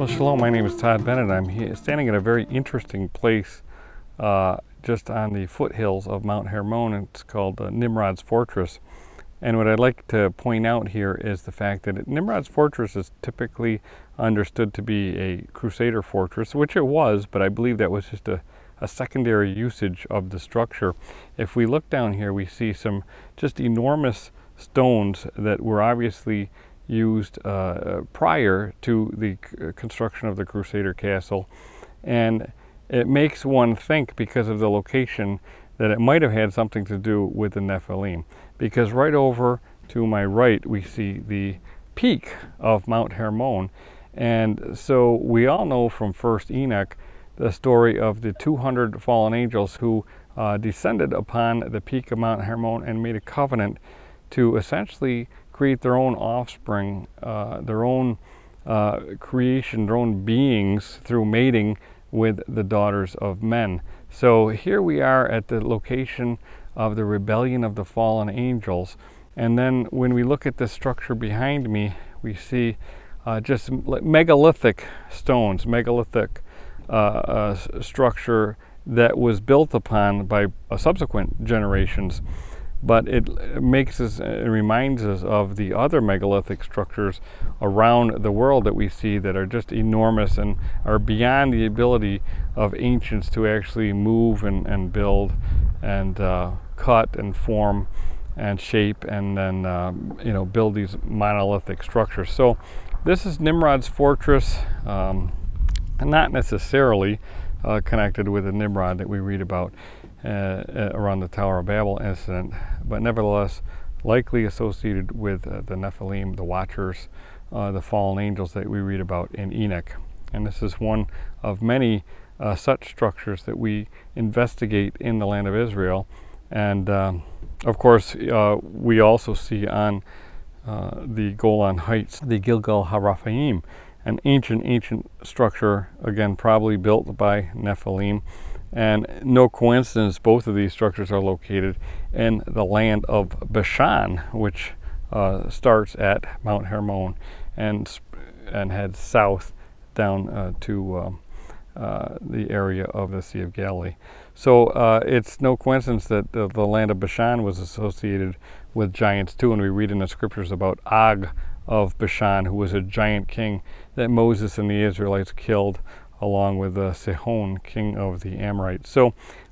Well, shalom. My name is Todd Bennett. I'm here, standing at a very interesting place uh, just on the foothills of Mount Hermon. It's called uh, Nimrod's Fortress. And what I'd like to point out here is the fact that Nimrod's Fortress is typically understood to be a crusader fortress, which it was, but I believe that was just a, a secondary usage of the structure. If we look down here, we see some just enormous stones that were obviously used uh, uh, prior to the uh, construction of the Crusader Castle. And it makes one think, because of the location, that it might have had something to do with the Nephilim. Because right over to my right, we see the peak of Mount Hermon. And so we all know from 1st Enoch the story of the 200 fallen angels who uh, descended upon the peak of Mount Hermon and made a covenant to essentially create their own offspring, uh, their own uh, creation, their own beings through mating with the daughters of men. So here we are at the location of the rebellion of the fallen angels. And then when we look at the structure behind me, we see uh, just megalithic stones, megalithic uh, uh, structure that was built upon by uh, subsequent generations but it, makes us, uh, it reminds us of the other megalithic structures around the world that we see that are just enormous and are beyond the ability of ancients to actually move and, and build and uh, cut and form and shape and then uh, you know build these monolithic structures. So this is Nimrod's fortress, um, not necessarily uh, connected with the Nimrod that we read about. Uh, uh, around the Tower of Babel incident, but nevertheless, likely associated with uh, the Nephilim, the Watchers, the fallen angels that we read about in Enoch. And this is one of many such structures that we investigate in the land of Israel. And um, of course, we also see on uh, the Golan Heights, the Gilgal Haraphaim, an ancient, ancient structure, again, probably built by Nephilim. And no coincidence, both of these structures are located in the land of Bashan, which uh, starts at Mount Hermon and, and heads south down uh, to um, uh, the area of the Sea of Galilee. So uh, it's no coincidence that the, the, land of Bashan was associated with giants too, and we read in the scriptures about Og of Bashan, who was a giant king that Moses and the Israelites killed along with uh, Sihon, king of the Amorites. So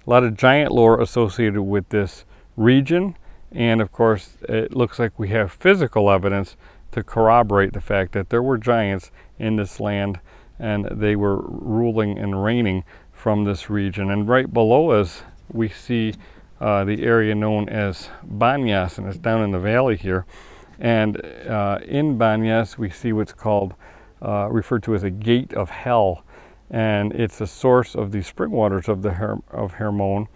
a lot of giant lore associated with this region. And of course, it looks like we have physical evidence to corroborate the fact that there were giants in this land and they were ruling and reigning from this region. And right below us, we see uh, the area known as Banyas, and it's down in the valley here. And uh, in Banyas, we see what's called, uh, referred to as a gate of hell and it's a source of the spring waters of the Her- of Hermon.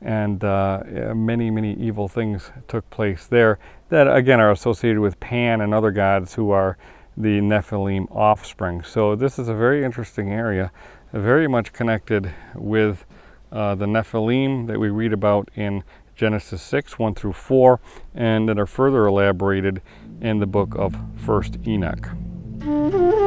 And uh, many, many evil things took place there that again are associated with Pan and other gods who are the Nephilim offspring. So this is a very interesting area, very much connected with uh, the Nephilim that we read about in Genesis 6, 1 through 4, and that are further elaborated in the book of 1st Enoch.